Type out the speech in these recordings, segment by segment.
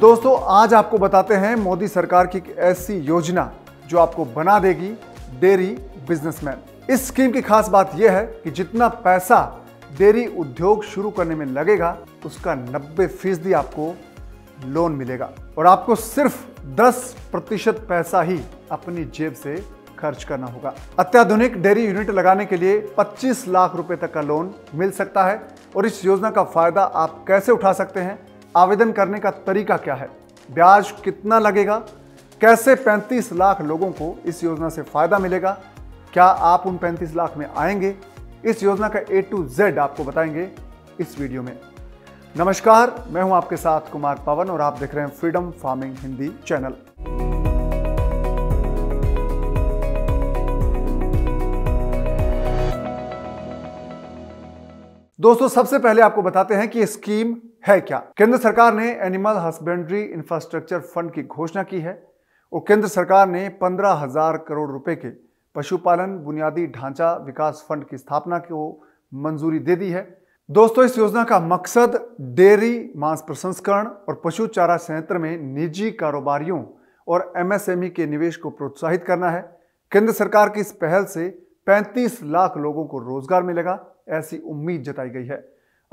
दोस्तों आज आपको बताते हैं मोदी सरकार की एक ऐसी योजना जो आपको बना देगी डेयरी बिजनेसमैन इस स्कीम की खास बात यह है कि जितना पैसा डेयरी उद्योग शुरू करने में लगेगा उसका नब्बे फीसदी आपको लोन मिलेगा और आपको सिर्फ 10 प्रतिशत पैसा ही अपनी जेब से खर्च करना होगा अत्याधुनिक डेयरी यूनिट लगाने के लिए 25 लाख रुपए तक का लोन मिल सकता है और इस योजना का फायदा आप कैसे उठा सकते हैं आवेदन करने का तरीका क्या है ब्याज कितना लगेगा कैसे 35 लाख लोगों को इस योजना से फ़ायदा मिलेगा क्या आप उन 35 लाख में आएंगे इस योजना का ए टू जेड आपको बताएंगे इस वीडियो में नमस्कार मैं हूं आपके साथ कुमार पवन और आप देख रहे हैं फ्रीडम फार्मिंग हिंदी चैनल दोस्तों सबसे पहले आपको बताते हैं कि स्कीम है क्या केंद्र सरकार ने एनिमल हस्बेंड्री इंफ्रास्ट्रक्चर फंड की घोषणा की है और केंद्र सरकार ने पंद्रह हजार करोड़ रुपए के पशुपालन बुनियादी ढांचा विकास फंड की स्थापना को मंजूरी दे दी है दोस्तों इस योजना का मकसद डेयरी मांस प्रसंस्करण और पशु चारा संयंत्र में निजी कारोबारियों और एमएसएमई e के निवेश को प्रोत्साहित करना है केंद्र सरकार की इस पहल से 35 लाख लोगों को रोजगार मिलेगा ऐसी उम्मीद जताई गई है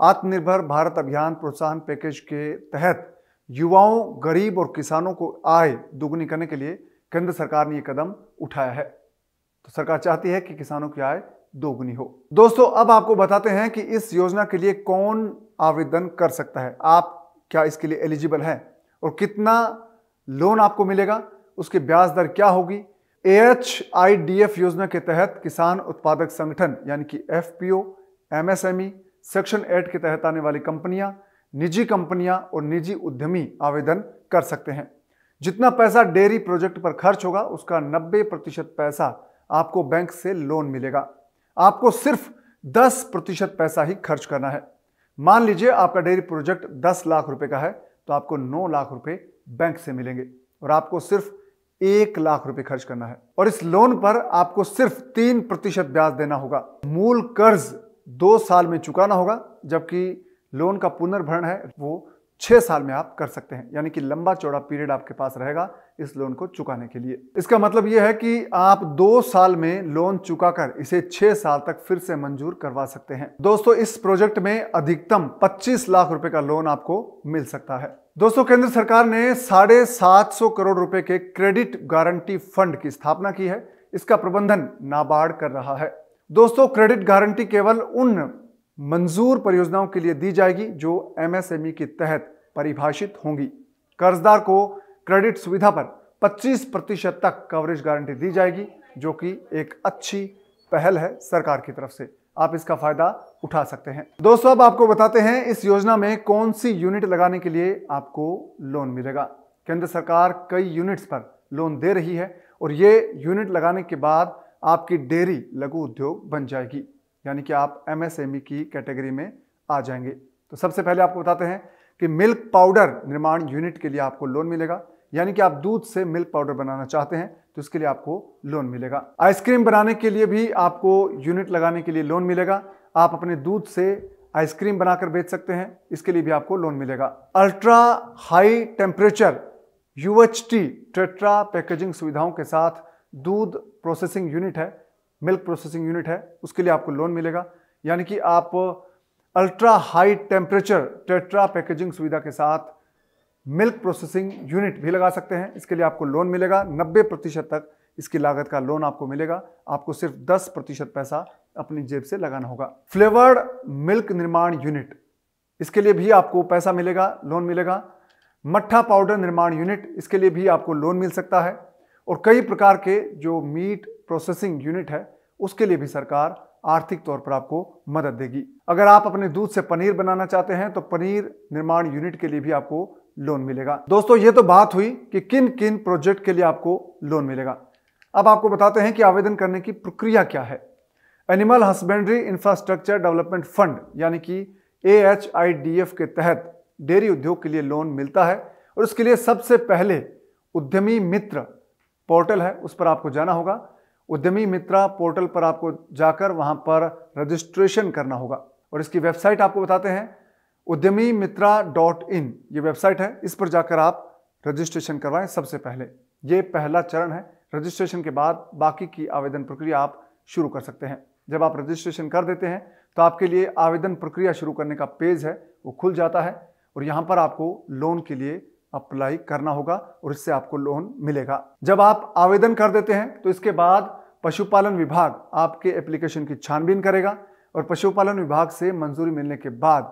आत्मनिर्भर भारत अभियान प्रोत्साहन पैकेज के तहत युवाओं गरीब और किसानों को आय दोगुनी करने के लिए केंद्र सरकार ने यह कदम उठाया है तो सरकार चाहती है कि किसानों की आय दोगुनी हो दोस्तों अब आपको बताते हैं कि इस योजना के लिए कौन आवेदन कर सकता है आप क्या इसके लिए एलिजिबल हैं और कितना लोन आपको मिलेगा उसकी ब्याज दर क्या होगी एफ योजना के तहत किसान उत्पादक संगठन यानी कि F P O M S M E section eight के तहत आने वाली कंपनियां निजी कंपनियां और निजी उद्यमी आवेदन कर सकते हैं जितना पैसा डेयरी प्रोजेक्ट पर खर्च होगा उसका 90 प्रतिशत पैसा आपको बैंक से लोन मिलेगा आपको सिर्फ 10 प्रतिशत पैसा ही खर्च करना है मान लीजिए आपका डेयरी प्रोजेक्ट 10 लाख रुपए का है तो आपको 9 लाख रुपए बैंक से मिलेंगे और आपको सिर्फ एक लाख रुपए खर्च करना है और इस लोन पर आपको सिर्फ तीन प्रतिशत ब्याज देना होगा मूल कर्ज दो साल में चुकाना होगा जबकि लोन का पुनर्भरण है वो छः साल में आप कर सकते हैं यानी कि लंबा चौड़ा पीरियड आपके पास रहेगा इस लोन को चुकाने के लिए इसका मतलब यह है कि आप दो साल में लोन चुकाकर इसे छह साल तक फिर से मंजूर करवा सकते हैं दोस्तों इस प्रोजेक्ट में अधिकतम 25 लाख रुपए का लोन आपको मिल सकता है दोस्तों केंद्र सरकार ने साढ़े सात सौ करोड़ रुपए के क्रेडिट गारंटी फंड की स्थापना की है इसका प्रबंधन नाबार्ड कर रहा है दोस्तों क्रेडिट गारंटी केवल उन मंजूर परियोजनाओं के लिए दी जाएगी जो एमएसएमई e के तहत परिभाषित होंगी कर्जदार को क्रेडिट सुविधा पर 25 प्रतिशत तक कवरेज गारंटी दी जाएगी जो कि एक अच्छी पहल है सरकार की तरफ से आप इसका फायदा उठा सकते हैं दोस्तों अब आपको बताते हैं इस योजना में कौन सी यूनिट लगाने के लिए आपको लोन मिलेगा केंद्र सरकार कई यूनिट्स पर लोन दे रही है और ये यूनिट लगाने के बाद आपकी डेयरी लघु उद्योग बन जाएगी यानी कि आप एमएसएमई e की कैटेगरी में आ जाएंगे तो सबसे पहले आपको बताते हैं कि मिल्क पाउडर निर्माण यूनिट के लिए आपको लोन मिलेगा यानी कि आप दूध से मिल्क पाउडर बनाना चाहते हैं तो इसके लिए आपको लोन मिलेगा आइसक्रीम बनाने के लिए भी आपको यूनिट लगाने के लिए लोन मिलेगा आप अपने दूध से आइसक्रीम बनाकर बेच सकते हैं इसके लिए भी आपको लोन मिलेगा ultra high temperature UHT tetra packaging सुविधाओं के साथ दूध प्रोसेसिंग यूनिट है मिल्क प्रोसेसिंग यूनिट है उसके लिए आपको लोन मिलेगा यानी कि आप ultra high temperature tetra packaging सुविधा के साथ मिल्क प्रोसेसिंग यूनिट भी लगा सकते हैं इसके लिए आपको लोन मिलेगा 90 प्रतिशत तक इसकी लागत का लोन आपको मिलेगा आपको सिर्फ 10 प्रतिशत पैसा अपनी जेब से लगाना होगा फ्लेवर्ड मिल्क निर्माण यूनिट इसके लिए भी आपको पैसा मिलेगा लोन मिलेगा मट्ठा पाउडर निर्माण यूनिट इसके लिए भी आपको लोन मिल सकता है और कई प्रकार के जो मीट प्रोसेसिंग यूनिट है उसके लिए भी सरकार आर्थिक तौर पर आपको मदद देगी अगर आप अपने दूध से पनीर बनाना चाहते हैं तो पनीर निर्माण यूनिट के लिए भी आपको लोन मिलेगा दोस्तों ये तो बात हुई कि किन किन प्रोजेक्ट के लिए आपको लोन मिलेगा अब आपको बताते हैं कि आवेदन करने की प्रक्रिया क्या है animal husbandry infrastructure development fund यानी कि ए के तहत डेयरी उद्योग के लिए लोन मिलता है और उसके लिए सबसे पहले उद्यमी मित्र पोर्टल है उस पर आपको जाना होगा उद्यमी मित्रा पोर्टल पर आपको जाकर वहां पर रजिस्ट्रेशन करना होगा और इसकी वेबसाइट आपको बताते हैं उद्यमी मित्रा डॉट इन ये वेबसाइट है इस पर जाकर आप रजिस्ट्रेशन करवाएं सबसे पहले ये पहला चरण है रजिस्ट्रेशन के बाद बाकी की आवेदन प्रक्रिया आप शुरू कर सकते हैं जब आप रजिस्ट्रेशन कर देते हैं तो आपके लिए आवेदन प्रक्रिया शुरू करने का पेज है वो खुल जाता है और यहाँ पर आपको लोन के लिए अप्लाई करना होगा और इससे आपको लोन मिलेगा जब आप आवेदन कर देते हैं तो इसके बाद पशुपालन विभाग आपके एप्लीकेशन की छानबीन करेगा और पशुपालन विभाग से मंजूरी मिलने के बाद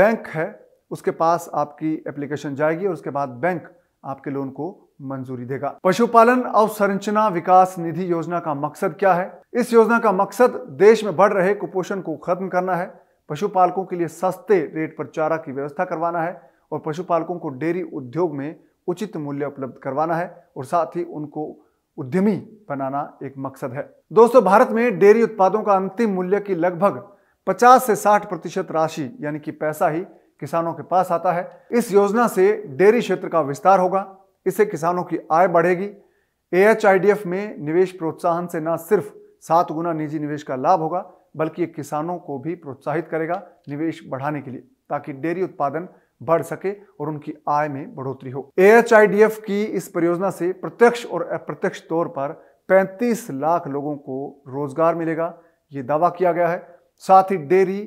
बैंक है उसके पास आपकी एप्लीकेशन जाएगी और उसके बाद बैंक आपके लोन को मंजूरी देगा पशुपालन अवसंरचना विकास निधि योजना का मकसद क्या है इस योजना का मकसद देश में बढ़ रहे कुपोषण को खत्म करना है पशुपालकों के लिए सस्ते रेट पर चारा की व्यवस्था करवाना है और पशुपालकों को डेयरी उद्योग में उचित मूल्य उपलब्ध करवाना है और साथ ही उनको उद्यमी बनाना एक मकसद है दोस्तों भारत में डेयरी उत्पादों का अंतिम मूल्य की लगभग 50 से 60 प्रतिशत राशि यानी कि पैसा ही किसानों के पास आता है इस योजना से डेयरी क्षेत्र का विस्तार होगा इससे किसानों की आय बढ़ेगी ए में निवेश प्रोत्साहन से न सिर्फ सात गुना निजी निवेश का लाभ होगा बल्कि किसानों को भी प्रोत्साहित करेगा निवेश बढ़ाने के लिए ताकि डेयरी उत्पादन बढ़ सके और उनकी आय में बढ़ोतरी हो ए की इस परियोजना से प्रत्यक्ष और अप्रत्यक्ष तौर पर 35 लाख लोगों को रोजगार मिलेगा ये दावा किया गया है साथ ही डेयरी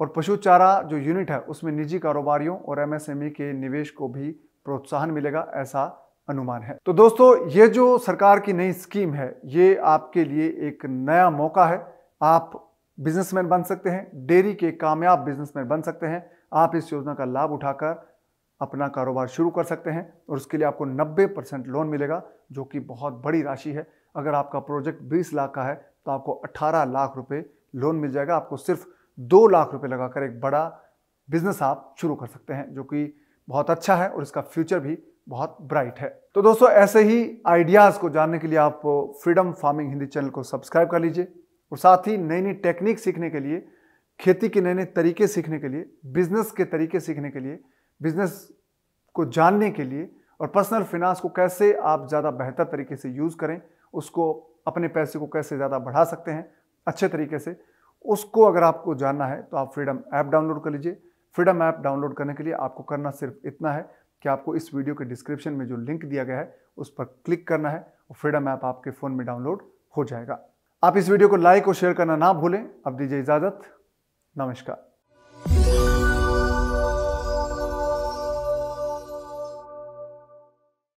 और पशु चारा जो यूनिट है उसमें निजी कारोबारियों और एमएसएमई e के निवेश को भी प्रोत्साहन मिलेगा ऐसा अनुमान है तो दोस्तों ये जो सरकार की नई स्कीम है ये आपके लिए एक नया मौका है आप बिजनेसमैन बन सकते हैं डेयरी के कामयाब बिजनेसमैन बन सकते हैं आप इस योजना का लाभ उठाकर अपना कारोबार शुरू कर सकते हैं और उसके लिए आपको 90 परसेंट लोन मिलेगा जो कि बहुत बड़ी राशि है अगर आपका प्रोजेक्ट 20 लाख का है तो आपको 18 लाख रुपए लोन मिल जाएगा आपको सिर्फ दो लाख रुपए लगाकर एक बड़ा बिजनेस आप शुरू कर सकते हैं जो कि बहुत अच्छा है और इसका फ्यूचर भी बहुत ब्राइट है तो दोस्तों ऐसे ही आइडियाज़ को जानने के लिए आप फ्रीडम फार्मिंग हिंदी चैनल को सब्सक्राइब कर लीजिए और साथ ही नई नई टेक्निक सीखने के लिए खेती के नए नए तरीके सीखने के लिए बिजनेस के तरीके सीखने के लिए बिजनेस को जानने के लिए और पर्सनल फिनांस को कैसे आप ज़्यादा बेहतर तरीके से यूज़ करें उसको अपने पैसे को कैसे ज़्यादा बढ़ा सकते हैं अच्छे तरीके से उसको अगर आपको जानना है तो आप फ्रीडम ऐप डाउनलोड कर लीजिए फ्रीडम ऐप डाउनलोड करने के लिए आपको करना सिर्फ इतना है कि आपको इस वीडियो के डिस्क्रिप्शन में जो लिंक दिया गया है उस पर क्लिक करना है और फ्रीडम ऐप आपके फ़ोन में डाउनलोड हो जाएगा आप इस वीडियो को लाइक और शेयर करना ना भूलें अब दीजिए इजाज़त नमस्कार